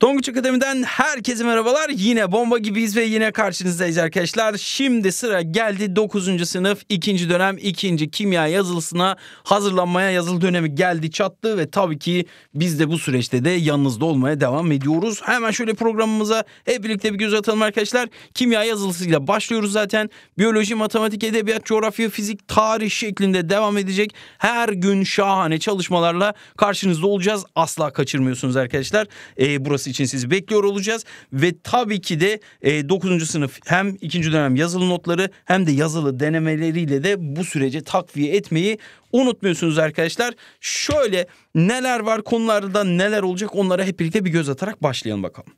Tonguç Akademi'den herkese merhabalar. Yine bomba gibiyiz ve yine karşınızdayız arkadaşlar. Şimdi sıra geldi 9. sınıf 2. dönem 2. kimya yazılısına hazırlanmaya yazılı dönemi geldi çattı ve tabii ki biz de bu süreçte de yanınızda olmaya devam ediyoruz. Hemen şöyle programımıza hep birlikte bir göz atalım arkadaşlar. Kimya yazılısıyla başlıyoruz zaten. Biyoloji, matematik, edebiyat, coğrafya, fizik, tarih şeklinde devam edecek. Her gün şahane çalışmalarla karşınızda olacağız. Asla kaçırmıyorsunuz arkadaşlar. Ee, burası olması için sizi bekliyor olacağız. Ve tabii ki de e, 9. sınıf hem 2. dönem yazılı notları hem de yazılı denemeleriyle de bu sürece takviye etmeyi unutmuyorsunuz arkadaşlar. Şöyle neler var konularda neler olacak onlara hep birlikte bir göz atarak başlayalım bakalım.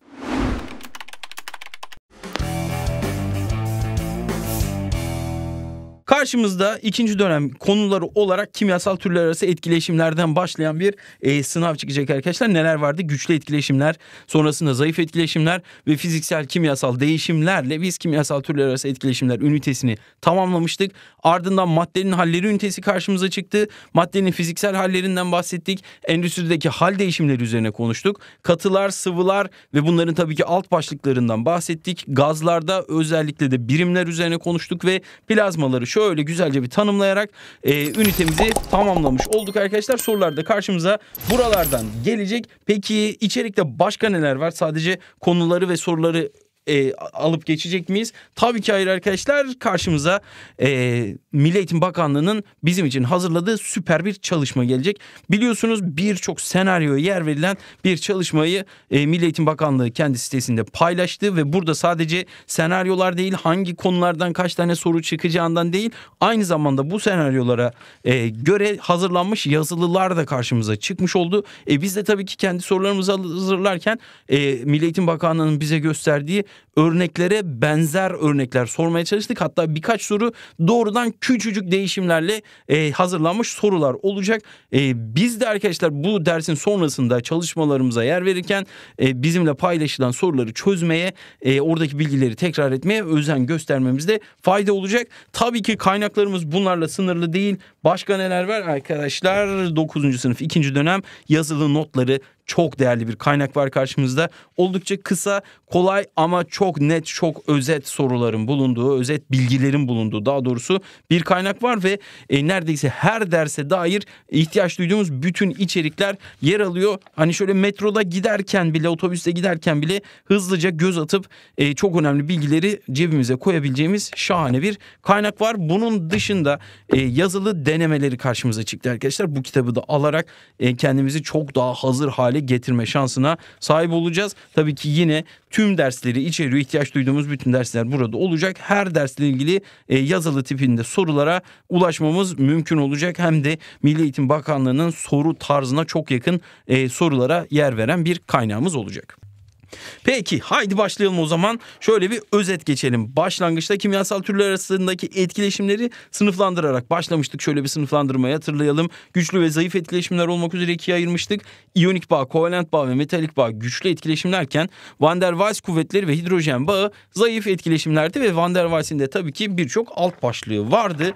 Karşımızda ikinci dönem konuları olarak kimyasal türler arası etkileşimlerden başlayan bir e, sınav çıkacak arkadaşlar. Neler vardı? Güçlü etkileşimler, sonrasında zayıf etkileşimler ve fiziksel kimyasal değişimlerle biz kimyasal türler arası etkileşimler ünitesini tamamlamıştık. Ardından maddenin halleri ünitesi karşımıza çıktı. Maddenin fiziksel hallerinden bahsettik. Endüstrideki hal değişimleri üzerine konuştuk. Katılar, sıvılar ve bunların tabii ki alt başlıklarından bahsettik. Gazlarda özellikle de birimler üzerine konuştuk ve plazmaları şöyle böyle güzelce bir tanımlayarak e, ünitemizi tamamlamış olduk arkadaşlar. Sorular da karşımıza buralardan gelecek. Peki içerikte başka neler var? Sadece konuları ve soruları e, alıp geçecek miyiz? Tabii ki hayır arkadaşlar. Karşımıza e, Milli Eğitim Bakanlığı'nın bizim için hazırladığı süper bir çalışma gelecek. Biliyorsunuz birçok senaryoya yer verilen bir çalışmayı e, Milli Eğitim Bakanlığı kendi sitesinde paylaştı ve burada sadece senaryolar değil hangi konulardan kaç tane soru çıkacağından değil aynı zamanda bu senaryolara e, göre hazırlanmış yazılılar da karşımıza çıkmış oldu. E, biz de tabii ki kendi sorularımızı hazırlarken e, Milli Eğitim Bakanlığı'nın bize gösterdiği örneklere benzer örnekler sormaya çalıştık. Hatta birkaç soru doğrudan küçücük değişimlerle e, hazırlanmış sorular olacak. E, biz de arkadaşlar bu dersin sonrasında çalışmalarımıza yer verirken e, bizimle paylaşılan soruları çözmeye, e, oradaki bilgileri tekrar etmeye özen göstermemizde fayda olacak. Tabii ki kaynaklarımız bunlarla sınırlı değil. Başka neler var arkadaşlar? 9. sınıf 2. dönem yazılı notları çok değerli bir kaynak var karşımızda. Oldukça kısa, kolay ama çok net, çok özet soruların bulunduğu, özet bilgilerin bulunduğu daha doğrusu bir kaynak var ve e, neredeyse her derse dair ihtiyaç duyduğumuz bütün içerikler yer alıyor. Hani şöyle metroda giderken bile, otobüste giderken bile hızlıca göz atıp e, çok önemli bilgileri cebimize koyabileceğimiz şahane bir kaynak var. Bunun dışında e, yazılı denemeleri karşımıza çıktı arkadaşlar. Bu kitabı da alarak e, kendimizi çok daha hazır hale hale getirme şansına sahip olacağız. Tabii ki yine tüm dersleri içeriyor. ihtiyaç duyduğumuz bütün dersler burada olacak. Her dersle ilgili e, yazılı tipinde sorulara ulaşmamız mümkün olacak. Hem de Milli Eğitim Bakanlığı'nın soru tarzına çok yakın e, sorulara yer veren bir kaynağımız olacak. Peki haydi başlayalım o zaman. Şöyle bir özet geçelim. Başlangıçta kimyasal türler arasındaki etkileşimleri sınıflandırarak başlamıştık. Şöyle bir sınıflandırma'yı hatırlayalım. Güçlü ve zayıf etkileşimler olmak üzere ikiye ayırmıştık. İyonik bağ, kovalent bağ ve metalik bağ güçlü etkileşimlerken Van der Waals kuvvetleri ve hidrojen bağı zayıf etkileşimlerdi ve Van der Waals'in de tabii ki birçok alt başlığı vardı.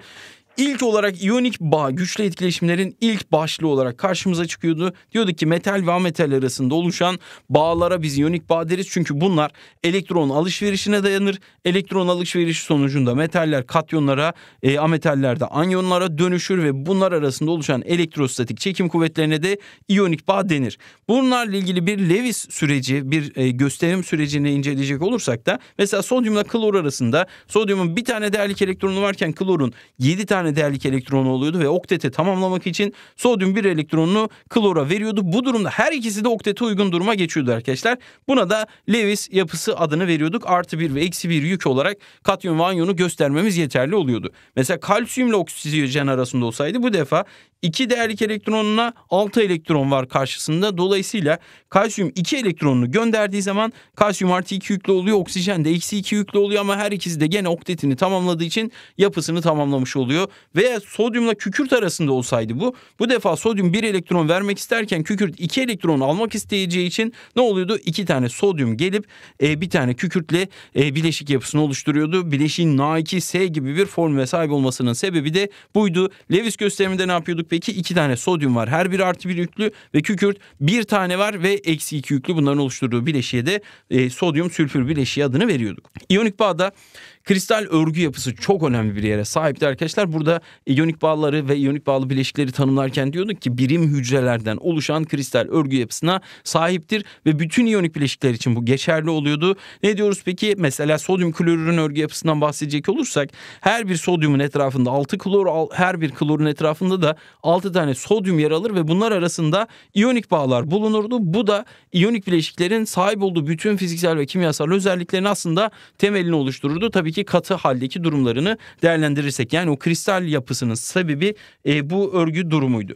İlk olarak iyonik bağ güçlü etkileşimlerin ilk başlığı olarak karşımıza çıkıyordu. Diyorduk ki metal ve ametal arasında oluşan bağlara biz iyonik bağ deriz. Çünkü bunlar elektron alışverişine dayanır. Elektron alışverişi sonucunda metaller katyonlara, e, ametaller de anyonlara dönüşür ve bunlar arasında oluşan elektrostatik çekim kuvvetlerine de iyonik bağ denir. Bunlarla ilgili bir Lewis süreci, bir e, gösterim sürecini inceleyecek olursak da mesela sodyumla klor arasında sodyumun bir tane değerlik elektronu varken klorun 7 tane tane değerlik elektronu oluyordu ve oktete tamamlamak için sodyum bir elektronunu klora veriyordu. Bu durumda her ikisi de oktete uygun duruma geçiyordu arkadaşlar. Buna da Lewis yapısı adını veriyorduk. Artı bir ve eksi bir yük olarak katyon vanyonu göstermemiz yeterli oluyordu. Mesela kalsiyumla oksijen arasında olsaydı bu defa 2 değerlik elektronuna 6 elektron var karşısında. Dolayısıyla kalsiyum 2 elektronunu gönderdiği zaman kalsiyum artı 2 yüklü oluyor. Oksijen de eksi 2 yüklü oluyor ama her ikisi de gene oktetini tamamladığı için yapısını tamamlamış oluyor. Veya sodyumla kükürt arasında olsaydı bu. Bu defa sodyum 1 elektron vermek isterken kükürt 2 elektron almak isteyeceği için ne oluyordu? 2 tane sodyum gelip e, bir tane kükürtle e, bileşik yapısını oluşturuyordu. Bileşiğin Na2S gibi bir formüle sahip olmasının sebebi de buydu. Lewis gösteriminde ne yapıyorduk peki? Kükürtteki iki tane sodyum var. Her biri artı bir yüklü ve kükürt bir tane var ve eksi iki yüklü bunların oluşturduğu bileşiğe de e, sodyum sülfür bileşiği adını veriyorduk. İyonik bağda Kristal örgü yapısı çok önemli bir yere sahipti arkadaşlar. Burada iyonik bağları ve iyonik bağlı bileşikleri tanımlarken diyorduk ki birim hücrelerden oluşan kristal örgü yapısına sahiptir ve bütün iyonik bileşikler için bu geçerli oluyordu. Ne diyoruz peki? Mesela sodyum klorürün örgü yapısından bahsedecek olursak her bir sodyumun etrafında 6 klor her bir klorun etrafında da 6 tane sodyum yer alır ve bunlar arasında iyonik bağlar bulunurdu. Bu da iyonik bileşiklerin sahip olduğu bütün fiziksel ve kimyasal özelliklerin aslında temelini oluştururdu. Tabii ki içindeki katı haldeki durumlarını değerlendirirsek yani o kristal yapısının sebebi e, bu örgü durumuydu.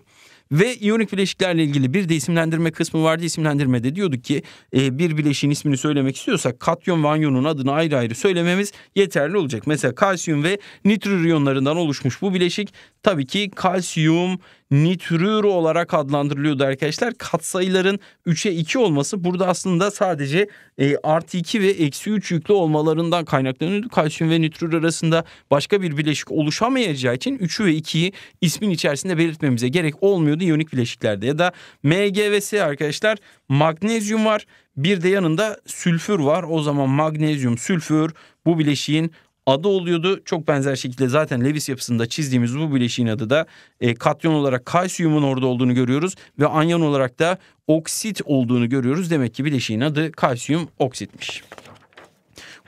Ve iyonik bileşiklerle ilgili bir de isimlendirme kısmı vardı. İsimlendirmede diyorduk ki e, bir bileşiğin ismini söylemek istiyorsak katyon ve anyonun adını ayrı ayrı söylememiz yeterli olacak. Mesela kalsiyum ve nitrür iyonlarından oluşmuş bu bileşik tabii ki kalsiyum nitrür olarak adlandırılıyordu arkadaşlar. Katsayıların 3'e 2 olması burada aslında sadece e, artı 2 ve eksi 3 yüklü olmalarından kaynaklanıyordu. Kalsiyum ve nitrür arasında başka bir bileşik oluşamayacağı için 3'ü ve 2'yi ismin içerisinde belirtmemize gerek olmuyordu bileşiklerde iyonik bileşiklerde ya da MgVs arkadaşlar magnezyum var bir de yanında sülfür var o zaman magnezyum sülfür bu bileşiğin adı oluyordu. Çok benzer şekilde zaten Lewis yapısında çizdiğimiz bu bileşiğin adı da e, katyon olarak kalsiyumun orada olduğunu görüyoruz ve anyon olarak da oksit olduğunu görüyoruz. Demek ki bileşiğin adı kalsiyum oksitmiş.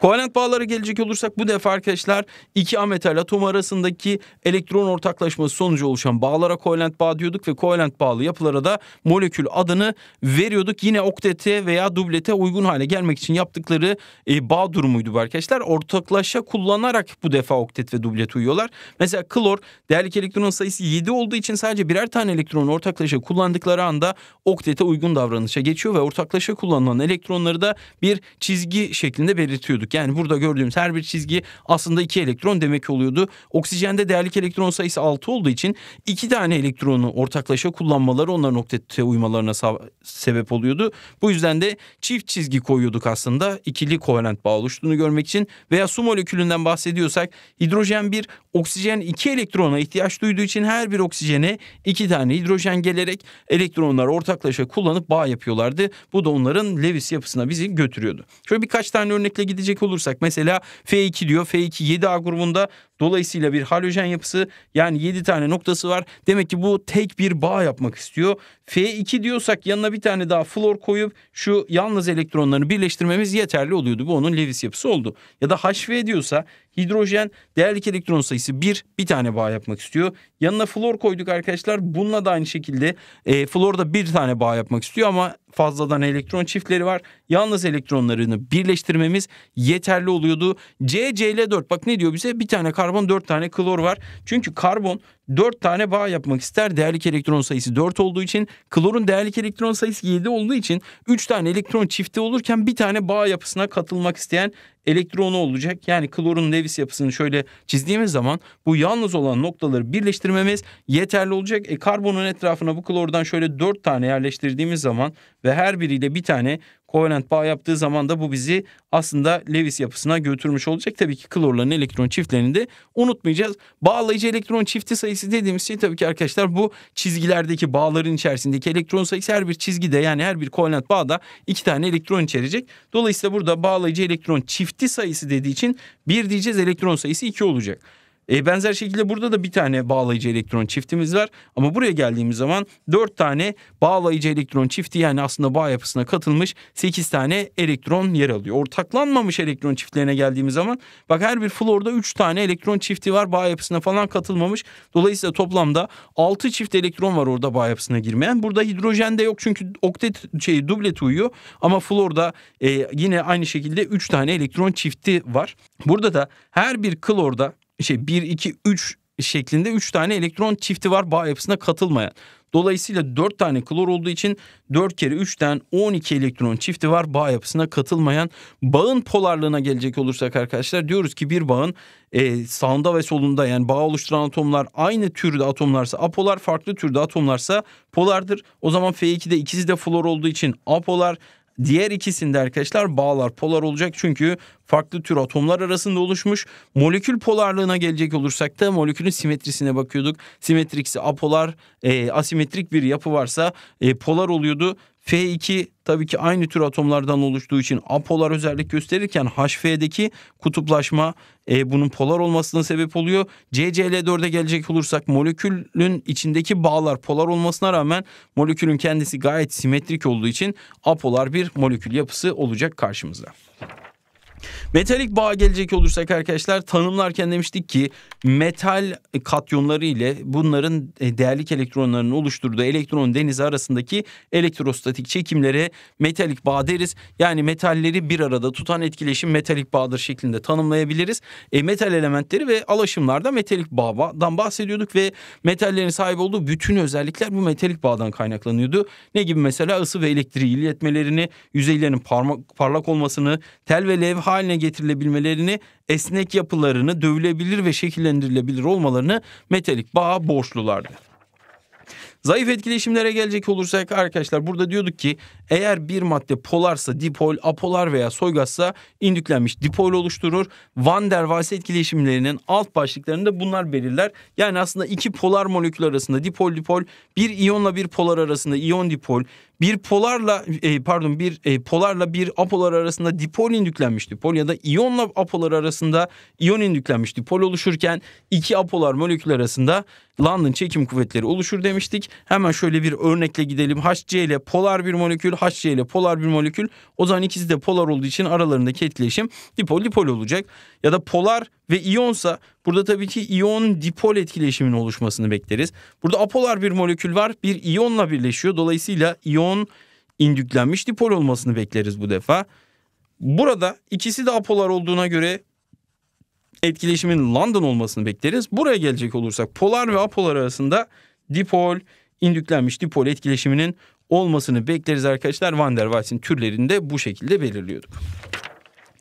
Kovalent bağlara gelecek olursak bu defa arkadaşlar iki ametal atom arasındaki elektron ortaklaşması sonucu oluşan bağlara kovalent bağ diyorduk ve kovalent bağlı yapılara da molekül adını veriyorduk. Yine oktete veya dublete uygun hale gelmek için yaptıkları e, bağ durumuydu bu arkadaşlar. Ortaklaşa kullanarak bu defa oktet ve dublet uyuyorlar. Mesela klor değerlik elektronun sayısı 7 olduğu için sadece birer tane elektron ortaklaşa kullandıkları anda oktete uygun davranışa geçiyor ve ortaklaşa kullanılan elektronları da bir çizgi şeklinde belirtiyorduk. Yani burada gördüğümüz her bir çizgi aslında iki elektron demek oluyordu. Oksijende değerlik elektron sayısı 6 olduğu için iki tane elektronu ortaklaşa kullanmaları onlar oktete uymalarına sebep oluyordu. Bu yüzden de çift çizgi koyuyorduk aslında ikili kovalent bağ oluştuğunu görmek için veya su molekülünden bahsediyorsak hidrojen bir oksijen iki elektrona ihtiyaç duyduğu için her bir oksijene iki tane hidrojen gelerek elektronlar ortaklaşa kullanıp bağ yapıyorlardı. Bu da onların Lewis yapısına bizi götürüyordu. Şöyle birkaç tane örnekle gidecek olursak mesela F2 diyor. F2 7A grubunda Dolayısıyla bir halojen yapısı yani 7 tane noktası var. Demek ki bu tek bir bağ yapmak istiyor. F2 diyorsak yanına bir tane daha flor koyup şu yalnız elektronlarını birleştirmemiz yeterli oluyordu. Bu onun Lewis yapısı oldu. Ya da HV diyorsa hidrojen değerlik elektron sayısı 1 bir tane bağ yapmak istiyor. Yanına flor koyduk arkadaşlar. Bununla da aynı şekilde e, da bir tane bağ yapmak istiyor ama fazladan elektron çiftleri var. Yalnız elektronlarını birleştirmemiz yeterli oluyordu. CCl4 bak ne diyor bize? Bir tane karbon, dört tane klor var. Çünkü karbon 4 tane bağ yapmak ister. Değerlik elektron sayısı 4 olduğu için klorun değerlik elektron sayısı 7 olduğu için 3 tane elektron çifti olurken bir tane bağ yapısına katılmak isteyen elektronu olacak. Yani klorun Lewis yapısını şöyle çizdiğimiz zaman bu yalnız olan noktaları birleştirmemiz yeterli olacak. E, karbonun etrafına bu klordan şöyle 4 tane yerleştirdiğimiz zaman ve her biriyle bir tane kovalent bağ yaptığı zaman da bu bizi aslında Lewis yapısına götürmüş olacak. Tabii ki klorların elektron çiftlerini de unutmayacağız. Bağlayıcı elektron çifti sayısı dediğimiz şey tabii ki arkadaşlar bu çizgilerdeki bağların içerisindeki elektron sayısı her bir çizgide yani her bir kovalent bağda iki tane elektron içerecek. Dolayısıyla burada bağlayıcı elektron çifti sayısı dediği için bir diyeceğiz elektron sayısı iki olacak. E, benzer şekilde burada da bir tane bağlayıcı elektron çiftimiz var. Ama buraya geldiğimiz zaman dört tane bağlayıcı elektron çifti yani aslında bağ yapısına katılmış sekiz tane elektron yer alıyor. Ortaklanmamış elektron çiftlerine geldiğimiz zaman bak her bir florda üç tane elektron çifti var bağ yapısına falan katılmamış. Dolayısıyla toplamda altı çift elektron var orada bağ yapısına girmeyen. Burada hidrojen de yok çünkü oktet şey dublet uyuyor ama florda e, yine aynı şekilde üç tane elektron çifti var. Burada da her bir klorda şey 1 2 3 şeklinde 3 tane elektron çifti var bağ yapısına katılmayan. Dolayısıyla 4 tane klor olduğu için 4 kere 3'ten 12 elektron çifti var bağ yapısına katılmayan. Bağın polarlığına gelecek olursak arkadaşlar diyoruz ki bir bağın e, sağında ve solunda yani bağ oluşturan atomlar aynı türde atomlarsa apolar farklı türde atomlarsa polardır. O zaman F2'de ikisi de flor olduğu için apolar Diğer ikisinde arkadaşlar bağlar polar olacak çünkü farklı tür atomlar arasında oluşmuş. Molekül polarlığına gelecek olursak da molekülün simetrisine bakıyorduk. Simetriksi apolar, e, asimetrik bir yapı varsa e, polar oluyordu F2 tabii ki aynı tür atomlardan oluştuğu için apolar özellik gösterirken HF'deki kutuplaşma e, bunun polar olmasına sebep oluyor. CCl4'e gelecek olursak molekülün içindeki bağlar polar olmasına rağmen molekülün kendisi gayet simetrik olduğu için apolar bir molekül yapısı olacak karşımızda. Metalik bağa gelecek olursak arkadaşlar tanımlarken demiştik ki metal katyonları ile bunların e, değerlik elektronlarının oluşturduğu elektron denizi arasındaki elektrostatik çekimlere metalik bağ deriz. Yani metalleri bir arada tutan etkileşim metalik bağdır şeklinde tanımlayabiliriz. E, metal elementleri ve alaşımlarda metalik bağdan bahsediyorduk ve metallerin sahip olduğu bütün özellikler bu metalik bağdan kaynaklanıyordu. Ne gibi mesela ısı ve elektriği iletmelerini, yüzeylerin parmak, parlak olmasını, tel ve levha haline getirilebilmelerini, esnek yapılarını, dövülebilir ve şekillendirilebilir olmalarını metalik bağ borçlulardı. Zayıf etkileşimlere gelecek olursak arkadaşlar burada diyorduk ki eğer bir madde polarsa dipol, apolar veya soygazsa indüklenmiş dipol oluşturur. Van der Waals etkileşimlerinin alt başlıklarında bunlar belirler. Yani aslında iki polar molekül arasında dipol dipol, bir iyonla bir polar arasında iyon dipol, bir polarla e, pardon bir e, polarla bir apolar arasında dipol indüklenmiş dipol ya da iyonla apolar arasında iyon indüklenmiş dipol oluşurken iki apolar molekül arasında London çekim kuvvetleri oluşur demiştik. Hemen şöyle bir örnekle gidelim. HC ile polar bir molekül, HC ile polar bir molekül. O zaman ikisi de polar olduğu için aralarındaki etkileşim dipol dipol olacak. Ya da polar ve iyonsa burada tabii ki iyon dipol etkileşimin oluşmasını bekleriz. Burada apolar bir molekül var. Bir iyonla birleşiyor. Dolayısıyla iyon indüklenmiş dipol olmasını bekleriz bu defa. Burada ikisi de apolar olduğuna göre etkileşimin London olmasını bekleriz. Buraya gelecek olursak polar ve apolar arasında dipol, indüklenmiş dipol etkileşiminin olmasını bekleriz arkadaşlar. Van der Waals'in türlerini de bu şekilde belirliyorduk.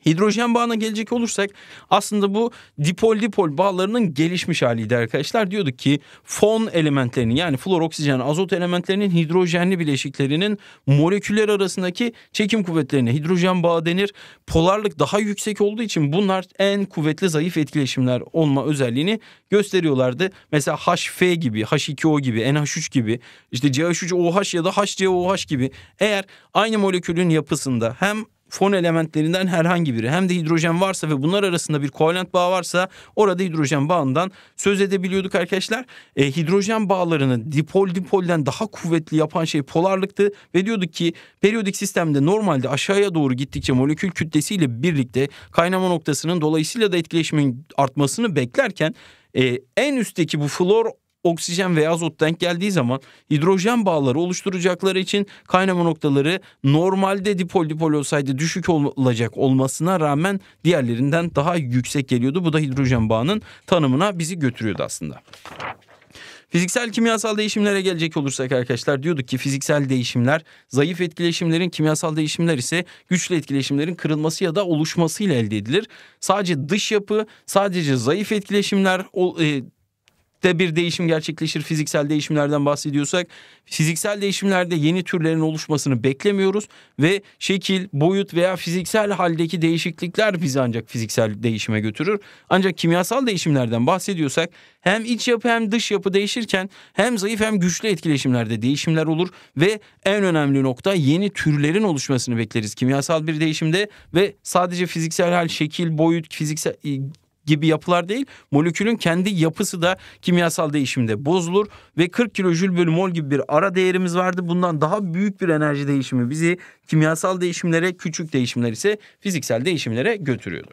Hidrojen bağına gelecek olursak aslında bu dipol dipol bağlarının gelişmiş haliydi arkadaşlar. Diyorduk ki fon elementlerinin yani flor, oksijen, azot elementlerinin hidrojenli bileşiklerinin moleküller arasındaki çekim kuvvetlerine hidrojen bağı denir. Polarlık daha yüksek olduğu için bunlar en kuvvetli zayıf etkileşimler olma özelliğini gösteriyorlardı. Mesela HF gibi, H2O gibi, NH3 gibi, işte CH3OH ya da HCOH gibi eğer aynı molekülün yapısında hem fon elementlerinden herhangi biri hem de hidrojen varsa ve bunlar arasında bir kovalent bağ varsa orada hidrojen bağından söz edebiliyorduk arkadaşlar. E, hidrojen bağlarını dipol dipolden daha kuvvetli yapan şey polarlıktı ve diyorduk ki periyodik sistemde normalde aşağıya doğru gittikçe molekül kütlesiyle birlikte kaynama noktasının dolayısıyla da etkileşimin artmasını beklerken e, en üstteki bu flor oksijen ve azot denk geldiği zaman hidrojen bağları oluşturacakları için kaynama noktaları normalde dipol dipol olsaydı düşük olacak olmasına rağmen diğerlerinden daha yüksek geliyordu. Bu da hidrojen bağının tanımına bizi götürüyordu aslında. Fiziksel kimyasal değişimlere gelecek olursak arkadaşlar diyorduk ki fiziksel değişimler zayıf etkileşimlerin kimyasal değişimler ise güçlü etkileşimlerin kırılması ya da oluşmasıyla elde edilir. Sadece dış yapı sadece zayıf etkileşimler e, de bir değişim gerçekleşir fiziksel değişimlerden bahsediyorsak fiziksel değişimlerde yeni türlerin oluşmasını beklemiyoruz ve şekil, boyut veya fiziksel haldeki değişiklikler bizi ancak fiziksel değişime götürür. Ancak kimyasal değişimlerden bahsediyorsak hem iç yapı hem dış yapı değişirken hem zayıf hem güçlü etkileşimlerde değişimler olur ve en önemli nokta yeni türlerin oluşmasını bekleriz kimyasal bir değişimde ve sadece fiziksel hal, şekil, boyut, fiziksel gibi yapılar değil. Molekülün kendi yapısı da kimyasal değişimde bozulur ve 40 kilojül bölü mol gibi bir ara değerimiz vardı. Bundan daha büyük bir enerji değişimi bizi kimyasal değişimlere, küçük değişimler ise fiziksel değişimlere götürüyordu.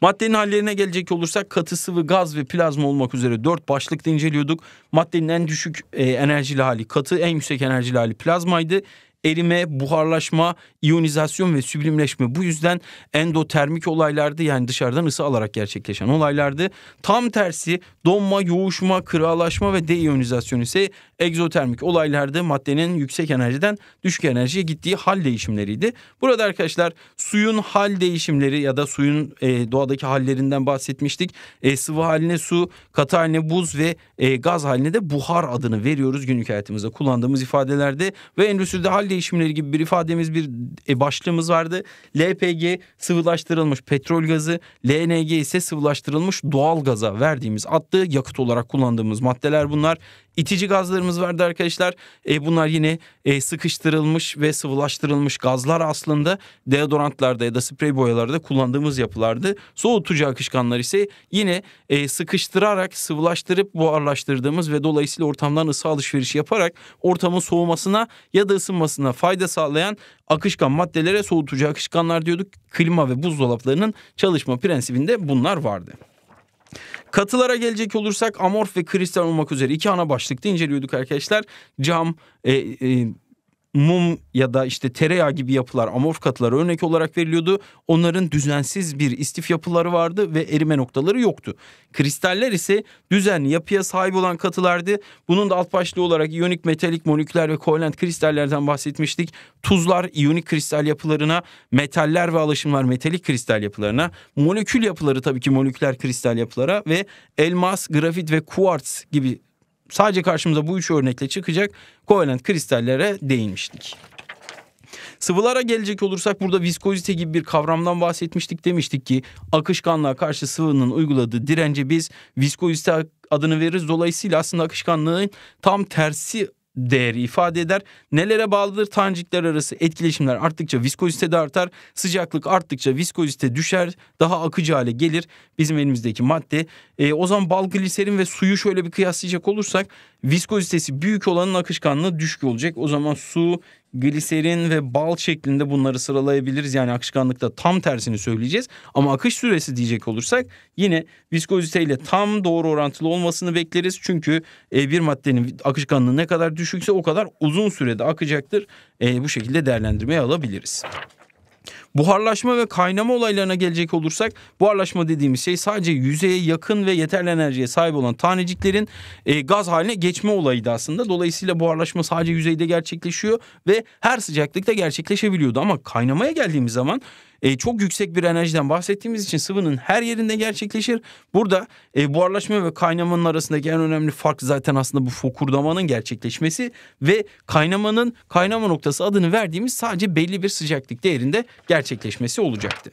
Maddenin hallerine gelecek olursak katı sıvı gaz ve plazma olmak üzere dört başlıkta inceliyorduk. Maddenin en düşük e, enerjili hali katı en yüksek enerjili hali plazmaydı erime, buharlaşma, iyonizasyon ve süblimleşme. Bu yüzden endotermik olaylardı yani dışarıdan ısı alarak gerçekleşen olaylardı. Tam tersi donma, yoğuşma, kıralaşma ve deiyonizasyon ise egzotermik olaylarda maddenin yüksek enerjiden düşük enerjiye gittiği hal değişimleriydi. Burada arkadaşlar suyun hal değişimleri ya da suyun e, doğadaki hallerinden bahsetmiştik. E, sıvı haline su, katı haline buz ve e, gaz haline de buhar adını veriyoruz günlük hayatımızda kullandığımız ifadelerde ve endüstride hal değişimleri gibi bir ifademiz bir e, başlığımız vardı. LPG sıvılaştırılmış petrol gazı, LNG ise sıvılaştırılmış doğal gaza verdiğimiz adlı yakıt olarak kullandığımız maddeler bunlar. İtici gazların gazlarımız vardı arkadaşlar. E, bunlar yine e, sıkıştırılmış ve sıvılaştırılmış gazlar aslında deodorantlarda ya da sprey boyalarda kullandığımız yapılardı. Soğutucu akışkanlar ise yine e, sıkıştırarak sıvılaştırıp buharlaştırdığımız ve dolayısıyla ortamdan ısı alışverişi yaparak ortamın soğumasına ya da ısınmasına fayda sağlayan akışkan maddelere soğutucu akışkanlar diyorduk. Klima ve buzdolaplarının çalışma prensibinde bunlar vardı. Katılara gelecek olursak amorf ve kristal olmak üzere iki ana başlıkta inceliyorduk arkadaşlar. Cam, e, e, mum ya da işte tereyağı gibi yapılar amorf katılara örnek olarak veriliyordu. Onların düzensiz bir istif yapıları vardı ve erime noktaları yoktu. Kristaller ise düzenli yapıya sahip olan katılardı. Bunun da alt başlığı olarak iyonik, metalik, moleküler ve kovalent kristallerden bahsetmiştik. Tuzlar iyonik kristal yapılarına, metaller ve alaşımlar metalik kristal yapılarına, molekül yapıları tabii ki moleküler kristal yapılara ve elmas, grafit ve kuarts gibi sadece karşımıza bu üç örnekle çıkacak kovalent kristallere değinmiştik. Sıvılara gelecek olursak burada viskozite gibi bir kavramdan bahsetmiştik demiştik ki akışkanlığa karşı sıvının uyguladığı dirence biz viskozite adını veririz. Dolayısıyla aslında akışkanlığın tam tersi değeri ifade eder. Nelere bağlıdır? Tanecikler arası etkileşimler arttıkça viskozite de artar. Sıcaklık arttıkça viskozite düşer. Daha akıcı hale gelir bizim elimizdeki madde. E, o zaman bal gliserin ve suyu şöyle bir kıyaslayacak olursak viskozitesi büyük olanın akışkanlığı düşük olacak. O zaman su gliserin ve bal şeklinde bunları sıralayabiliriz. Yani akışkanlıkta tam tersini söyleyeceğiz. Ama akış süresi diyecek olursak yine viskoziteyle tam doğru orantılı olmasını bekleriz. Çünkü e, bir maddenin akışkanlığı ne kadar düşükse o kadar uzun sürede akacaktır. E, bu şekilde değerlendirmeye alabiliriz. Buharlaşma ve kaynama olaylarına gelecek olursak buharlaşma dediğimiz şey sadece yüzeye yakın ve yeterli enerjiye sahip olan taneciklerin e, gaz haline geçme olayıydı aslında. Dolayısıyla buharlaşma sadece yüzeyde gerçekleşiyor ve her sıcaklıkta gerçekleşebiliyordu ama kaynamaya geldiğimiz zaman e, çok yüksek bir enerjiden bahsettiğimiz için sıvının her yerinde gerçekleşir. Burada e, buharlaşma ve kaynamanın arasındaki en önemli fark zaten aslında bu fokurdamanın gerçekleşmesi ve kaynamanın kaynama noktası adını verdiğimiz sadece belli bir sıcaklık değerinde gerçekleşmesi olacaktı.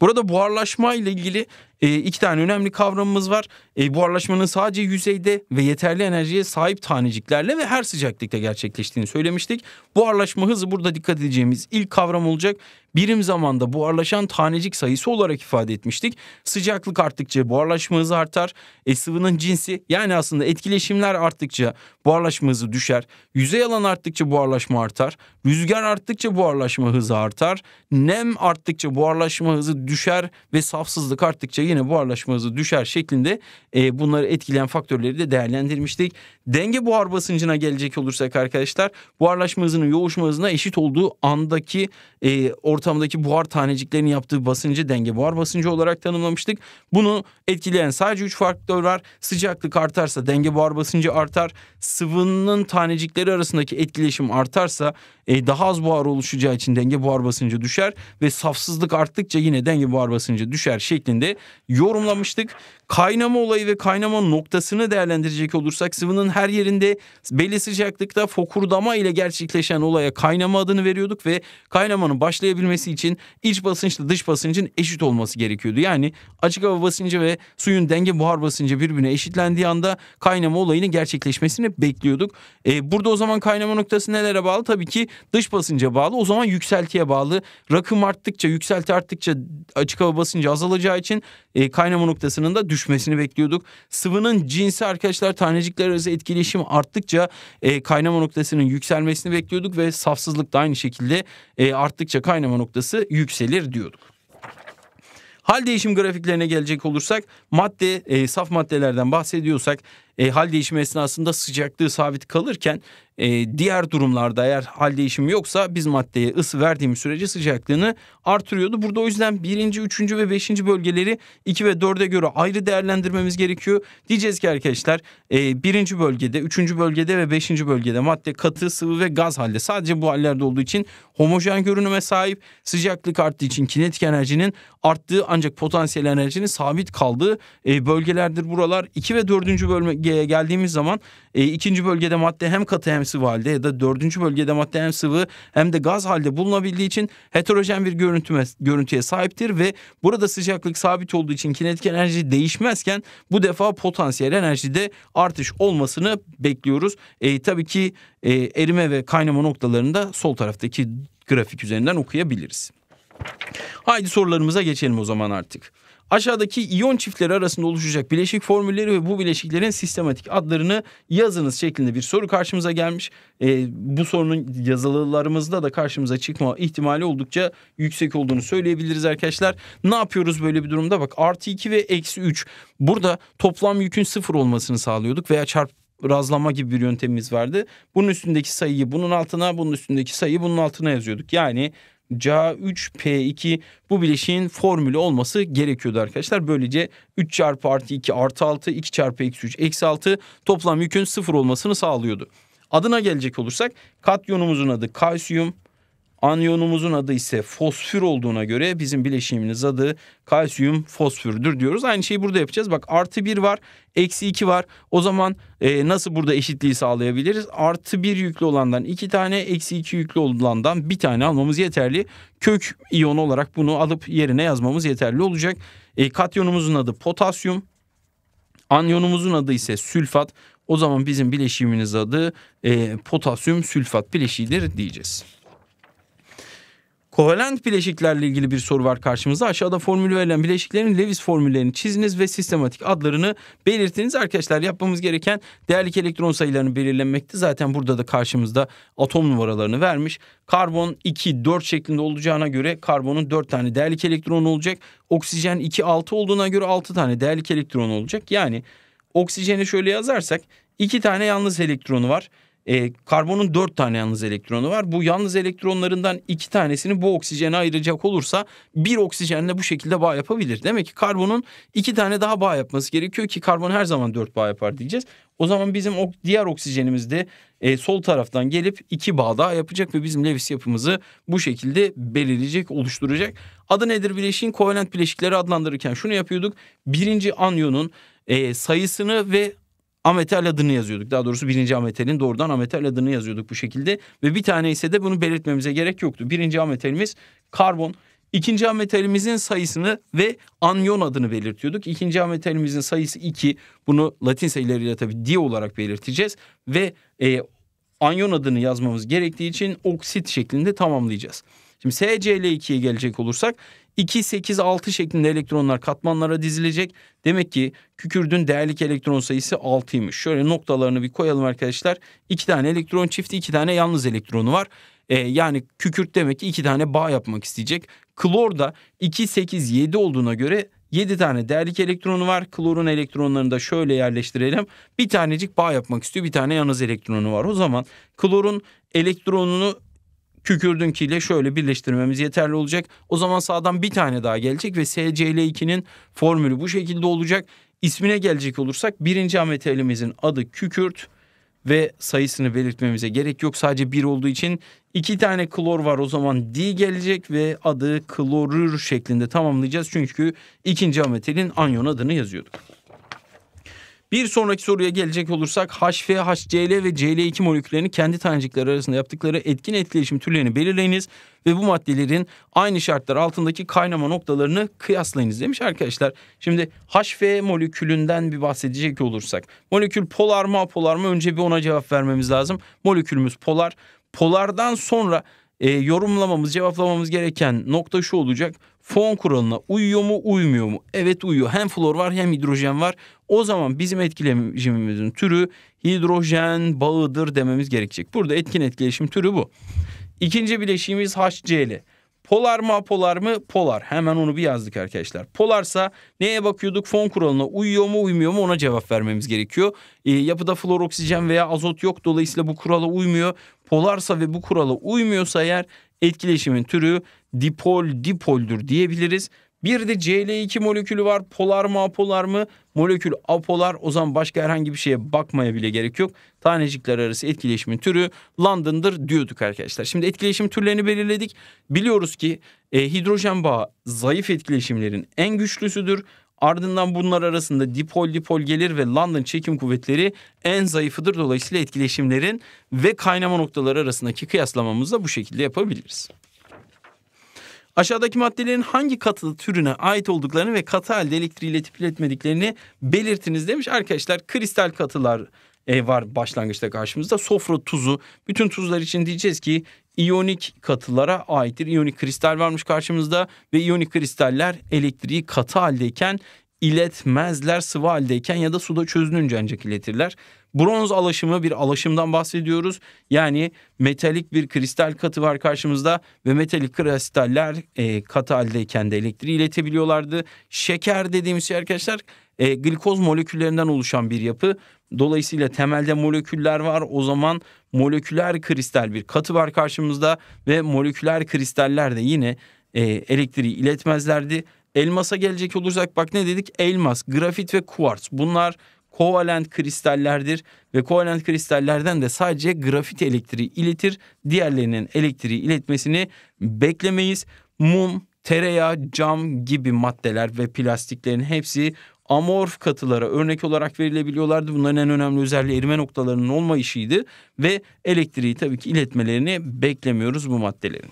Burada buharlaşma ile ilgili e, iki tane önemli kavramımız var. E, buharlaşmanın sadece yüzeyde ve yeterli enerjiye sahip taneciklerle ve her sıcaklıkta gerçekleştiğini söylemiştik. Buharlaşma hızı burada dikkat edeceğimiz ilk kavram olacak. Birim zamanda buharlaşan tanecik sayısı olarak ifade etmiştik. Sıcaklık arttıkça buharlaşma hızı artar. E, sıvının cinsi yani aslında etkileşimler arttıkça buharlaşma hızı düşer. Yüzey alan arttıkça buharlaşma artar. Rüzgar arttıkça buharlaşma hızı artar. Nem arttıkça buharlaşma hızı düşer ve safsızlık arttıkça yine buharlaşma hızı düşer şeklinde e, bunları etkileyen faktörleri de değerlendirmiştik. Denge buhar basıncına gelecek olursak arkadaşlar buharlaşma hızının yoğuşma hızına eşit olduğu andaki e, ortamdaki buhar taneciklerinin yaptığı basıncı denge buhar basıncı olarak tanımlamıştık. Bunu etkileyen sadece 3 faktör var. Sıcaklık artarsa denge buhar basıncı artar. Sıvının tanecikleri arasındaki etkileşim artarsa e, daha az buhar oluşacağı için denge buhar basıncı düşer ve safsızlık arttıkça yine denge buhar basıncı düşer şeklinde yorumlamıştık. Kaynama olayı ve kaynama noktasını değerlendirecek olursak sıvının her yerinde belli sıcaklıkta fokurdama ile gerçekleşen olaya kaynama adını veriyorduk ve kaynamanın başlayabilmesi için iç basınçla dış basıncın eşit olması gerekiyordu. Yani açık hava basıncı ve suyun denge buhar basıncı birbirine eşitlendiği anda kaynama olayının gerçekleşmesini bekliyorduk. Ee, burada o zaman kaynama noktası nelere bağlı? Tabii ki dış basınca bağlı. O zaman yükseltiye bağlı. Rakım arttıkça, yükselti arttıkça açık hava basıncı azalacağı için e, kaynama noktasının da düşmesini bekliyorduk. Sıvının cinsi arkadaşlar tanecikler arası etkileşim arttıkça e, kaynama noktasının yükselmesini bekliyorduk ve safsızlık da aynı şekilde e, arttıkça kaynama noktası yükselir diyorduk. Hal değişim grafiklerine gelecek olursak madde e, saf maddelerden bahsediyorsak e, hal değişimi esnasında sıcaklığı sabit kalırken e, diğer durumlarda eğer hal değişimi yoksa biz maddeye ısı verdiğimiz sürece sıcaklığını artırıyordu. Burada o yüzden birinci, üçüncü ve beşinci bölgeleri iki ve dörde göre ayrı değerlendirmemiz gerekiyor. Diyeceğiz ki arkadaşlar e, birinci bölgede, üçüncü bölgede ve beşinci bölgede madde katı, sıvı ve gaz halde. Sadece bu hallerde olduğu için homojen görünüme sahip sıcaklık arttığı için kinetik enerjinin arttığı ancak potansiyel enerjinin sabit kaldığı e, bölgelerdir buralar. 2 ve dördüncü bölgeye geldiğimiz zaman e, ikinci bölgede madde hem katı hem sıvı halde ya da dördüncü bölgede madde hem sıvı hem de gaz halde bulunabildiği için heterojen bir görüntüme, görüntüye sahiptir ve burada sıcaklık sabit olduğu için kinetik enerji değişmezken bu defa potansiyel enerjide artış olmasını bekliyoruz. E, tabii ki e, erime ve kaynama noktalarını da sol taraftaki grafik üzerinden okuyabiliriz. Haydi sorularımıza geçelim o zaman artık. Aşağıdaki iyon çiftleri arasında oluşacak bileşik formülleri ve bu bileşiklerin sistematik adlarını yazınız şeklinde bir soru karşımıza gelmiş. E, bu sorunun yazılılarımızda da karşımıza çıkma ihtimali oldukça yüksek olduğunu söyleyebiliriz arkadaşlar. Ne yapıyoruz böyle bir durumda? Bak artı 2 ve eksi 3. Burada toplam yükün sıfır olmasını sağlıyorduk veya çarp razlama gibi bir yöntemimiz vardı. Bunun üstündeki sayıyı bunun altına, bunun üstündeki sayıyı bunun altına yazıyorduk. Yani CA3P2 bu bileşiğin formülü olması gerekiyordu arkadaşlar. Böylece 3 çarpı artı 2 artı 6, 2 çarpı eksi 3 eksi 6 toplam yükün sıfır olmasını sağlıyordu. Adına gelecek olursak katyonumuzun adı kalsiyum, Anyonumuzun adı ise fosfür olduğuna göre bizim bileşimimiz adı kalsiyum fosfürdür diyoruz. Aynı şeyi burada yapacağız. Bak artı 1 var, eksi 2 var. O zaman e, nasıl burada eşitliği sağlayabiliriz? Artı 1 yüklü olandan 2 tane, eksi 2 yüklü olandan 1 tane almamız yeterli. Kök iyonu olarak bunu alıp yerine yazmamız yeterli olacak. E, katyonumuzun adı potasyum. Anyonumuzun adı ise sülfat. O zaman bizim bileşimimiz adı e, potasyum sülfat bileşiğidir diyeceğiz. Kovalent bileşiklerle ilgili bir soru var karşımızda. Aşağıda formülü verilen bileşiklerin Lewis formüllerini çiziniz ve sistematik adlarını belirtiniz. Arkadaşlar yapmamız gereken değerlik elektron sayılarını belirlemekti. Zaten burada da karşımızda atom numaralarını vermiş. Karbon 2, 4 şeklinde olacağına göre karbonun 4 tane değerlik elektronu olacak. Oksijen 2, 6 olduğuna göre 6 tane değerlik elektronu olacak. Yani oksijeni şöyle yazarsak 2 tane yalnız elektronu var. E, karbonun dört tane yalnız elektronu var. Bu yalnız elektronlarından iki tanesini bu oksijene ayıracak olursa bir oksijenle bu şekilde bağ yapabilir. Demek ki karbonun iki tane daha bağ yapması gerekiyor ki karbon her zaman dört bağ yapar diyeceğiz. O zaman bizim o diğer oksijenimiz de e, sol taraftan gelip iki bağ daha yapacak ve bizim Lewis yapımızı bu şekilde belirleyecek, oluşturacak. Adı nedir bileşiğin? Kovalent bileşikleri adlandırırken şunu yapıyorduk. Birinci anyonun e, sayısını ve ametal adını yazıyorduk. Daha doğrusu birinci ametalin doğrudan ametal adını yazıyorduk bu şekilde. Ve bir tane ise de bunu belirtmemize gerek yoktu. Birinci ametalimiz karbon. İkinci ametalimizin sayısını ve anyon adını belirtiyorduk. İkinci ametalimizin sayısı 2. Bunu Latin sayılarıyla tabii di olarak belirteceğiz. Ve e, anyon adını yazmamız gerektiği için oksit şeklinde tamamlayacağız. Şimdi SCl2'ye gelecek olursak 2, 8, 6 şeklinde elektronlar katmanlara dizilecek. Demek ki kükürdün değerlik elektron sayısı 6'ymış. Şöyle noktalarını bir koyalım arkadaşlar. 2 tane elektron çifti, 2 tane yalnız elektronu var. ee, yani kükürt demek ki 2 tane bağ yapmak isteyecek. Klor da 2, 8, 7 olduğuna göre 7 tane değerlik elektronu var. Klorun elektronlarını da şöyle yerleştirelim. Bir tanecik bağ yapmak istiyor. Bir tane yalnız elektronu var. O zaman klorun elektronunu ile şöyle birleştirmemiz yeterli olacak. O zaman sağdan bir tane daha gelecek ve SCL2'nin formülü bu şekilde olacak. İsmine gelecek olursak birinci ametalimizin adı kükürt ve sayısını belirtmemize gerek yok. Sadece bir olduğu için iki tane klor var o zaman D gelecek ve adı klorür şeklinde tamamlayacağız. Çünkü ikinci ametelin anyon adını yazıyorduk. Bir sonraki soruya gelecek olursak HF, HCl ve Cl2 moleküllerini kendi tanecikleri arasında yaptıkları etkin etkileşim türlerini belirleyiniz ve bu maddelerin aynı şartlar altındaki kaynama noktalarını kıyaslayınız demiş arkadaşlar. Şimdi HF molekülünden bir bahsedecek olursak molekül polar mı apolar mı önce bir ona cevap vermemiz lazım. Molekülümüz polar. Polardan sonra e, yorumlamamız, cevaplamamız gereken nokta şu olacak. Fon kuralına uyuyor mu, uymuyor mu? Evet uyuyor. Hem flor var hem hidrojen var. O zaman bizim etkileşimimizin türü hidrojen bağıdır dememiz gerekecek. Burada etkin etkileşim türü bu. İkinci bileşiğimiz HCl. Polar mı apolar mı? Polar. Hemen onu bir yazdık arkadaşlar. Polarsa neye bakıyorduk? Fon kuralına uyuyor mu uymuyor mu ona cevap vermemiz gerekiyor. E, yapıda flor oksijen veya azot yok. Dolayısıyla bu kurala uymuyor polarsa ve bu kurala uymuyorsa eğer etkileşimin türü dipol dipoldür diyebiliriz. Bir de CL2 molekülü var. Polar mı apolar mı? Molekül apolar. O zaman başka herhangi bir şeye bakmaya bile gerek yok. Tanecikler arası etkileşimin türü London'dır diyorduk arkadaşlar. Şimdi etkileşim türlerini belirledik. Biliyoruz ki e, hidrojen bağı zayıf etkileşimlerin en güçlüsüdür. Ardından bunlar arasında dipol dipol gelir ve London çekim kuvvetleri en zayıfıdır. Dolayısıyla etkileşimlerin ve kaynama noktaları arasındaki kıyaslamamızı da bu şekilde yapabiliriz. Aşağıdaki maddelerin hangi katı türüne ait olduklarını ve katı halde elektriği iletip iletmediklerini belirtiniz demiş. Arkadaşlar kristal katılar e, var başlangıçta karşımızda. Sofra tuzu. Bütün tuzlar için diyeceğiz ki iyonik katılara aittir. İyonik kristal varmış karşımızda ve iyonik kristaller elektriği katı haldeyken iletmezler sıvı haldeyken ya da suda çözününce ancak iletirler. Bronz alaşımı bir alaşımdan bahsediyoruz. Yani metalik bir kristal katı var karşımızda ve metalik kristaller e, katı haldeyken de elektriği iletebiliyorlardı. Şeker dediğimiz şey arkadaşlar e, glikoz moleküllerinden oluşan bir yapı. Dolayısıyla temelde moleküller var. O zaman moleküler kristal bir katı var karşımızda ve moleküler kristaller de yine e, elektriği iletmezlerdi. Elmasa gelecek olursak bak ne dedik? Elmas, grafit ve kuvars. Bunlar kovalent kristallerdir ve kovalent kristallerden de sadece grafit elektriği iletir. Diğerlerinin elektriği iletmesini beklemeyiz. Mum, tereyağı, cam gibi maddeler ve plastiklerin hepsi amorf katılara örnek olarak verilebiliyorlardı. Bunların en önemli özelliği erime noktalarının olmayışıydı ve elektriği tabii ki iletmelerini beklemiyoruz bu maddelerin.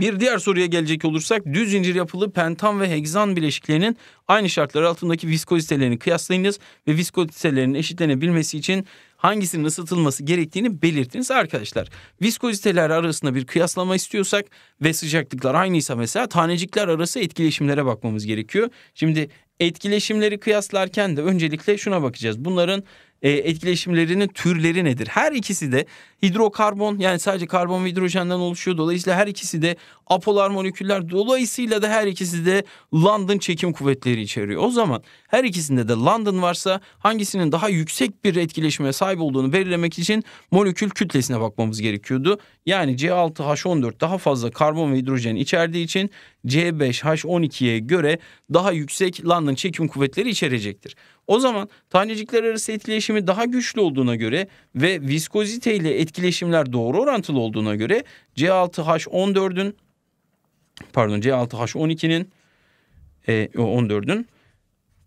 Bir diğer soruya gelecek olursak düz zincir yapılı pentan ve hegzan bileşiklerinin aynı şartlar altındaki viskozitelerini kıyaslayınız ve viskozitelerinin eşitlenebilmesi için hangisinin ısıtılması gerektiğini belirtiniz arkadaşlar. Viskoziteler arasında bir kıyaslama istiyorsak ve sıcaklıklar aynıysa mesela tanecikler arası etkileşimlere bakmamız gerekiyor. Şimdi etkileşimleri kıyaslarken de öncelikle şuna bakacağız. Bunların e, etkileşimlerinin türleri nedir? Her ikisi de hidrokarbon yani sadece karbon ve hidrojenden oluşuyor. Dolayısıyla her ikisi de apolar moleküller. Dolayısıyla da her ikisi de London çekim kuvvetleri içeriyor. O zaman her ikisinde de London varsa hangisinin daha yüksek bir etkileşime sahip olduğunu belirlemek için molekül kütlesine bakmamız gerekiyordu. Yani C6H14 daha fazla karbon ve hidrojen içerdiği için C5H12'ye göre daha yüksek London çekim kuvvetleri içerecektir. O zaman tanecikler arası etkileşimi daha güçlü olduğuna göre ve viskozite ile etkileşimler doğru orantılı olduğuna göre C6H14'ün pardon C6H12'nin e, 14'ün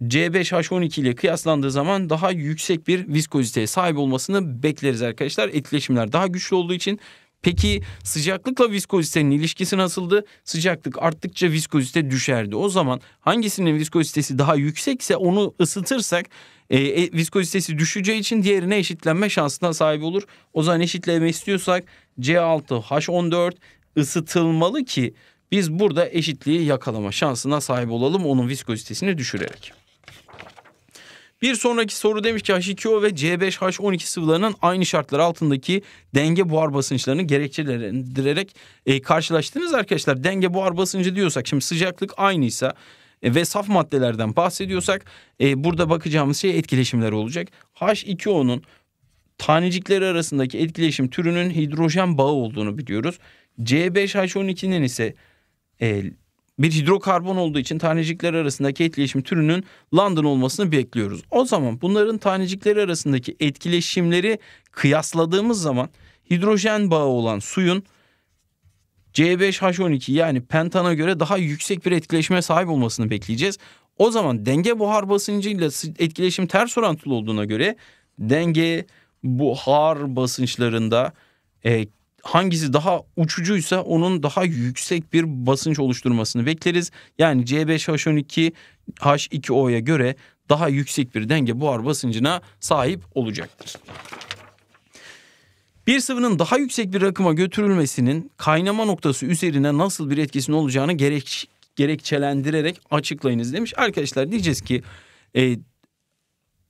C5H12 ile kıyaslandığı zaman daha yüksek bir viskoziteye sahip olmasını bekleriz arkadaşlar. Etkileşimler daha güçlü olduğu için Peki sıcaklıkla viskozitenin ilişkisi nasıldı? Sıcaklık arttıkça viskozite düşerdi. O zaman hangisinin viskozitesi daha yüksekse onu ısıtırsak e, e viskozitesi düşeceği için diğerine eşitlenme şansına sahip olur. O zaman eşitleme istiyorsak C6H14 ısıtılmalı ki biz burada eşitliği yakalama şansına sahip olalım onun viskozitesini düşürerek. Bir sonraki soru demiş ki H2O ve C5H12 sıvılarının aynı şartlar altındaki denge buhar basınçlarını gerekçelendirerek e, karşılaştınız arkadaşlar. Denge buhar basıncı diyorsak şimdi sıcaklık aynıysa e, ve saf maddelerden bahsediyorsak e, burada bakacağımız şey etkileşimler olacak. H2O'nun tanecikleri arasındaki etkileşim türünün hidrojen bağı olduğunu biliyoruz. C5H12'nin ise e, bir hidrokarbon olduğu için tanecikler arasındaki etkileşim türünün London olmasını bekliyoruz. O zaman bunların tanecikleri arasındaki etkileşimleri kıyasladığımız zaman hidrojen bağı olan suyun C5H12 yani pentana göre daha yüksek bir etkileşime sahip olmasını bekleyeceğiz. O zaman denge buhar basıncıyla etkileşim ters orantılı olduğuna göre denge buhar basınçlarında e, hangisi daha uçucuysa onun daha yüksek bir basınç oluşturmasını bekleriz. Yani C5H12 H2O'ya göre daha yüksek bir denge buhar basıncına sahip olacaktır. Bir sıvının daha yüksek bir rakıma götürülmesinin kaynama noktası üzerine nasıl bir etkisinin olacağını gerek, gerekçelendirerek açıklayınız demiş. Arkadaşlar diyeceğiz ki e,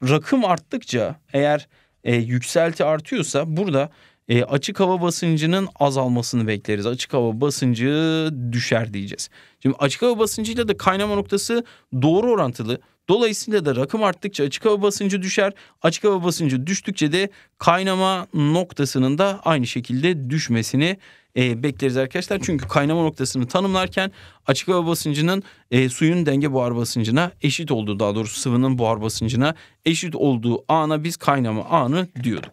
rakım arttıkça eğer e, yükselti artıyorsa burada e, açık hava basıncının azalmasını bekleriz. Açık hava basıncı düşer diyeceğiz. Şimdi açık hava basıncıyla da kaynama noktası doğru orantılı. Dolayısıyla da rakım arttıkça açık hava basıncı düşer. Açık hava basıncı düştükçe de kaynama noktasının da aynı şekilde düşmesini e, bekleriz arkadaşlar. Çünkü kaynama noktasını tanımlarken açık hava basıncının e, suyun denge buhar basıncına eşit olduğu daha doğrusu sıvının buhar basıncına eşit olduğu ana biz kaynama anı diyorduk.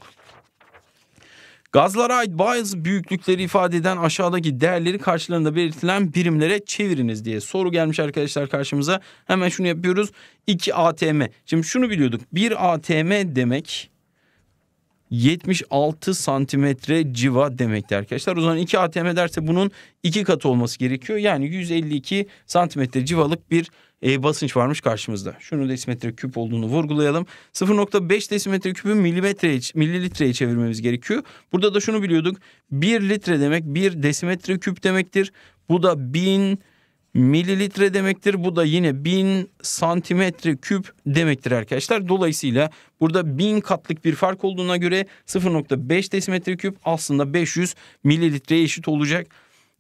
Gazlara ait bazı büyüklükleri ifade eden aşağıdaki değerleri karşılığında belirtilen birimlere çeviriniz diye soru gelmiş arkadaşlar karşımıza. Hemen şunu yapıyoruz. 2 ATM. Şimdi şunu biliyorduk. 1 ATM demek 76 santimetre civa demekti arkadaşlar. O zaman 2 ATM derse bunun 2 katı olması gerekiyor. Yani 152 santimetre civalık bir e, basınç varmış karşımızda. Şunu desimetre küp olduğunu vurgulayalım. 0.5 desimetre küpü milimetre, mililitreye çevirmemiz gerekiyor. Burada da şunu biliyorduk. 1 litre demek 1 desimetre küp demektir. Bu da 1000 mililitre demektir. Bu da yine 1000 santimetre küp demektir arkadaşlar. Dolayısıyla burada 1000 katlık bir fark olduğuna göre 0.5 desimetre küp aslında 500 mililitreye eşit olacak.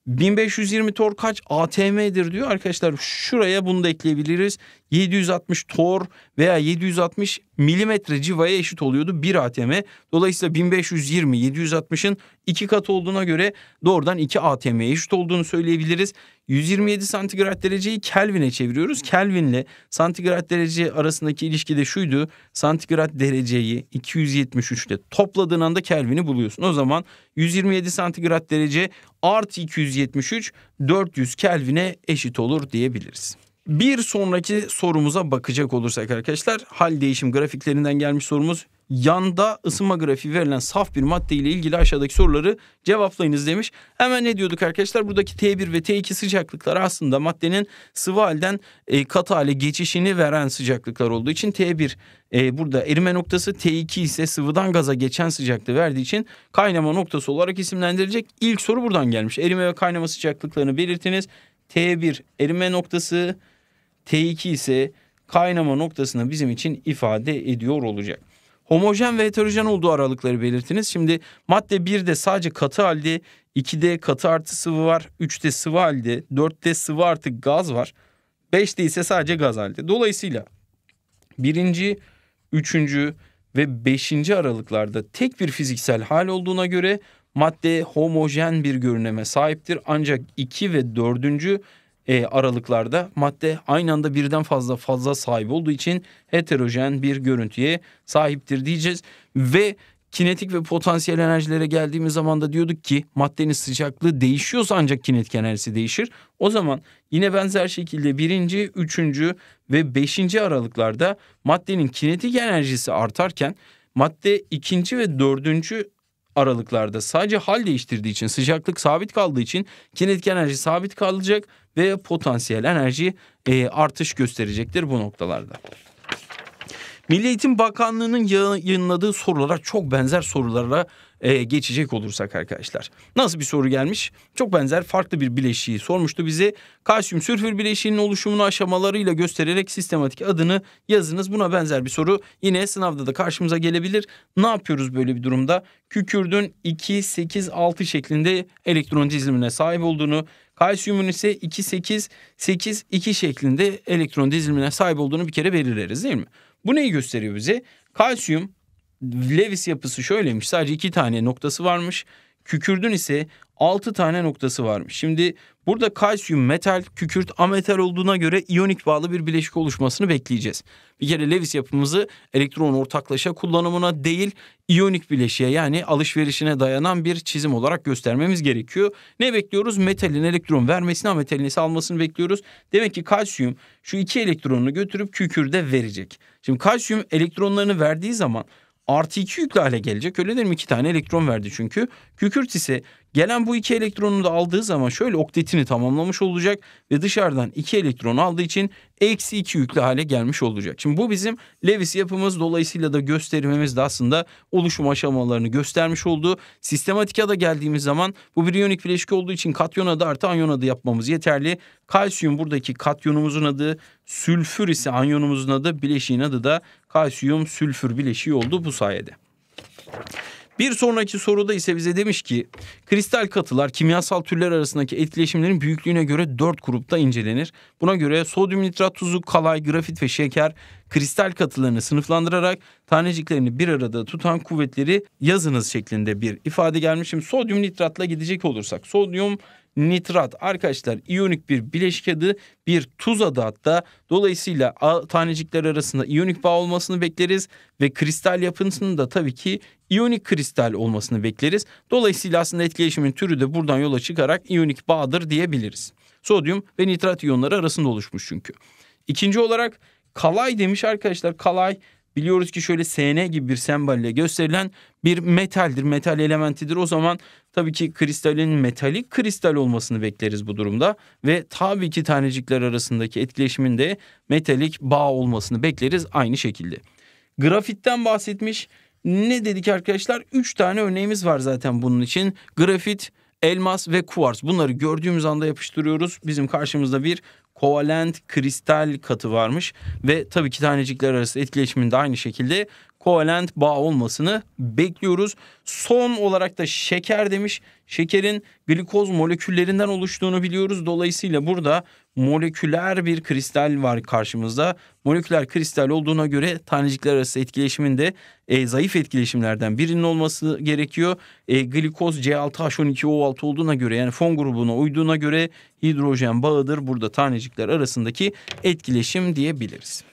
1520 tor kaç ATM'dir diyor. Arkadaşlar şuraya bunu da ekleyebiliriz. 760 tor veya 760 milimetre civaya eşit oluyordu bir ATM. Dolayısıyla 1520 760'ın iki katı olduğuna göre doğrudan iki ATM'ye eşit olduğunu söyleyebiliriz. 127 santigrat dereceyi Kelvin'e çeviriyoruz. Kelvin ile santigrat derece arasındaki ilişki de şuydu. Santigrat dereceyi 273 ile topladığın anda Kelvin'i buluyorsun. O zaman 127 santigrat derece artı 273 400 Kelvin'e eşit olur diyebiliriz. Bir sonraki sorumuza bakacak olursak arkadaşlar hal değişim grafiklerinden gelmiş sorumuz yanda ısınma grafiği verilen saf bir madde ile ilgili aşağıdaki soruları cevaplayınız demiş. Hemen ne diyorduk arkadaşlar? Buradaki T1 ve T2 sıcaklıkları aslında maddenin sıvı halden e, katı hale geçişini veren sıcaklıklar olduğu için T1 e, burada erime noktası T2 ise sıvıdan gaza geçen sıcaklığı verdiği için kaynama noktası olarak isimlendirecek. İlk soru buradan gelmiş. Erime ve kaynama sıcaklıklarını belirtiniz. T1 erime noktası T2 ise kaynama noktasını bizim için ifade ediyor olacak. Homojen ve heterojen olduğu aralıkları belirtiniz. Şimdi madde 1'de sadece katı halde, 2'de katı artı sıvı var, 3'te sıvı halde, 4'te sıvı artı gaz var. 5'te ise sadece gaz halde. Dolayısıyla birinci, üçüncü ve beşinci aralıklarda tek bir fiziksel hal olduğuna göre madde homojen bir görüneme sahiptir. Ancak 2 ve dördüncü e, aralıklarda madde aynı anda birden fazla fazla sahip olduğu için heterojen bir görüntüye sahiptir diyeceğiz ve kinetik ve potansiyel enerjilere geldiğimiz zaman da diyorduk ki maddenin sıcaklığı değişiyorsa ancak kinetik enerjisi değişir. O zaman yine benzer şekilde birinci, üçüncü ve beşinci aralıklarda maddenin kinetik enerjisi artarken madde ikinci ve dördüncü aralıklarda sadece hal değiştirdiği için sıcaklık sabit kaldığı için kinetik enerji sabit kalacak ve potansiyel enerji e, artış gösterecektir bu noktalarda. Milli Eğitim Bakanlığı'nın yayınladığı sorulara çok benzer sorulara e, geçecek olursak arkadaşlar. Nasıl bir soru gelmiş? Çok benzer farklı bir bileşiği sormuştu bize. Kalsiyum sülfür bileşiğinin oluşumunu aşamalarıyla göstererek sistematik adını yazınız. Buna benzer bir soru yine sınavda da karşımıza gelebilir. Ne yapıyoruz böyle bir durumda? Kükürdün 2, 8, 6 şeklinde elektron dizilimine sahip olduğunu, kalsiyumun ise 2, 8, 8, 2 şeklinde elektron dizilimine sahip olduğunu bir kere belirleriz değil mi? Bu neyi gösteriyor bize? Kalsiyum Lewis yapısı şöyleymiş. Sadece iki tane noktası varmış. Kükürdün ise 6 tane noktası varmış. Şimdi burada kalsiyum metal, kükürt ametal olduğuna göre iyonik bağlı bir bileşik oluşmasını bekleyeceğiz. Bir kere Lewis yapımızı elektron ortaklaşa kullanımına değil iyonik bileşiğe yani alışverişine dayanan bir çizim olarak göstermemiz gerekiyor. Ne bekliyoruz? Metalin elektron vermesini, ametalin ise almasını bekliyoruz. Demek ki kalsiyum şu iki elektronunu götürüp kükürde verecek. Şimdi kalsiyum elektronlarını verdiği zaman artı 2 yüklü hale gelecek. Öyle değil mi? 2 tane elektron verdi çünkü. Kükürt ise Gelen bu iki elektronu da aldığı zaman şöyle oktetini tamamlamış olacak ve dışarıdan iki elektron aldığı için eksi iki yüklü hale gelmiş olacak. Şimdi bu bizim Lewis yapımız dolayısıyla da gösterimimiz de aslında oluşum aşamalarını göstermiş oldu. Sistematika da geldiğimiz zaman bu bir iyonik bileşik olduğu için katyon adı artı anyon adı yapmamız yeterli. Kalsiyum buradaki katyonumuzun adı sülfür ise anyonumuzun adı bileşiğin adı da kalsiyum sülfür bileşiği oldu bu sayede. Bir sonraki soruda ise bize demiş ki kristal katılar kimyasal türler arasındaki etkileşimlerin büyüklüğüne göre dört grupta incelenir. Buna göre sodyum nitrat tuzu, kalay, grafit ve şeker kristal katılarını sınıflandırarak taneciklerini bir arada tutan kuvvetleri yazınız şeklinde bir ifade gelmişim. Sodyum nitratla gidecek olursak sodyum nitrat arkadaşlar iyonik bir bileşik adı bir tuz adı hatta. Dolayısıyla tanecikler arasında iyonik bağ olmasını bekleriz ve kristal yapısının da tabii ki iyonik kristal olmasını bekleriz. Dolayısıyla aslında etkileşimin türü de buradan yola çıkarak iyonik bağdır diyebiliriz. Sodyum ve nitrat iyonları arasında oluşmuş çünkü. İkinci olarak kalay demiş arkadaşlar. Kalay biliyoruz ki şöyle SN gibi bir sembolle gösterilen bir metaldir. Metal elementidir. O zaman tabii ki kristalin metalik kristal olmasını bekleriz bu durumda. Ve tabii ki tanecikler arasındaki etkileşimin de metalik bağ olmasını bekleriz aynı şekilde. Grafitten bahsetmiş. Ne dedik arkadaşlar? Üç tane örneğimiz var zaten bunun için. Grafit, elmas ve kuvars, Bunları gördüğümüz anda yapıştırıyoruz. Bizim karşımızda bir kovalent kristal katı varmış ve tabii ki tanecikler arası de aynı şekilde kovalent bağ olmasını bekliyoruz. Son olarak da şeker demiş. Şekerin glikoz moleküllerinden oluştuğunu biliyoruz. Dolayısıyla burada moleküler bir kristal var karşımızda. Moleküler kristal olduğuna göre tanecikler arası etkileşiminde e, zayıf etkileşimlerden birinin olması gerekiyor. E, glikoz C6H12O6 olduğuna göre yani fon grubuna uyduğuna göre hidrojen bağıdır. Burada tanecikler arasındaki etkileşim diyebiliriz.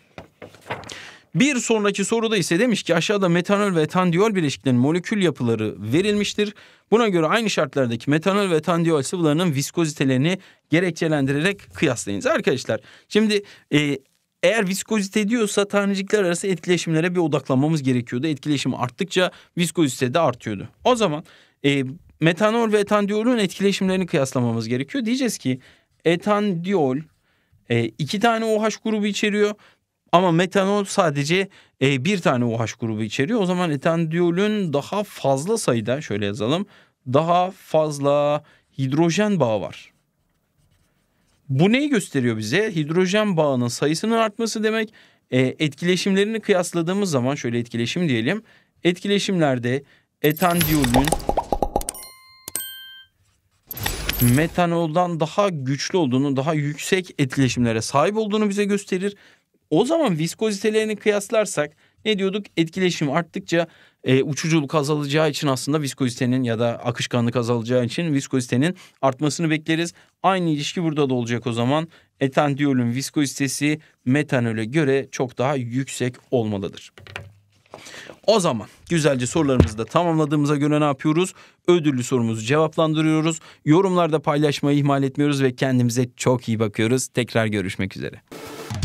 Bir sonraki soruda ise demiş ki aşağıda metanol ve etandiol bileşiklerinin molekül yapıları verilmiştir. Buna göre aynı şartlardaki metanol ve etandiol sıvılarının viskozitelerini gerekçelendirerek kıyaslayınız. Arkadaşlar şimdi e, eğer viskozite diyorsa tanecikler arası etkileşimlere bir odaklanmamız gerekiyordu. Etkileşim arttıkça viskozite de artıyordu. O zaman e, metanol ve etandiolun etkileşimlerini kıyaslamamız gerekiyor. Diyeceğiz ki etandiol e, iki tane OH grubu içeriyor. Ama metanol sadece e, bir tane OH grubu içeriyor. O zaman etandiolün daha fazla sayıda şöyle yazalım. Daha fazla hidrojen bağı var. Bu neyi gösteriyor bize? Hidrojen bağının sayısının artması demek. E, etkileşimlerini kıyasladığımız zaman şöyle etkileşim diyelim. Etkileşimlerde etandiolün metanoldan daha güçlü olduğunu, daha yüksek etkileşimlere sahip olduğunu bize gösterir. O zaman viskozitelerini kıyaslarsak ne diyorduk? Etkileşim arttıkça e, uçuculuk azalacağı için aslında viskozitenin ya da akışkanlık azalacağı için viskozitenin artmasını bekleriz. Aynı ilişki burada da olacak o zaman. Etandiyolün viskozitesi metanole göre çok daha yüksek olmalıdır. O zaman güzelce sorularımızı da tamamladığımıza göre ne yapıyoruz? Ödüllü sorumuzu cevaplandırıyoruz. Yorumlarda paylaşmayı ihmal etmiyoruz ve kendimize çok iyi bakıyoruz. Tekrar görüşmek üzere.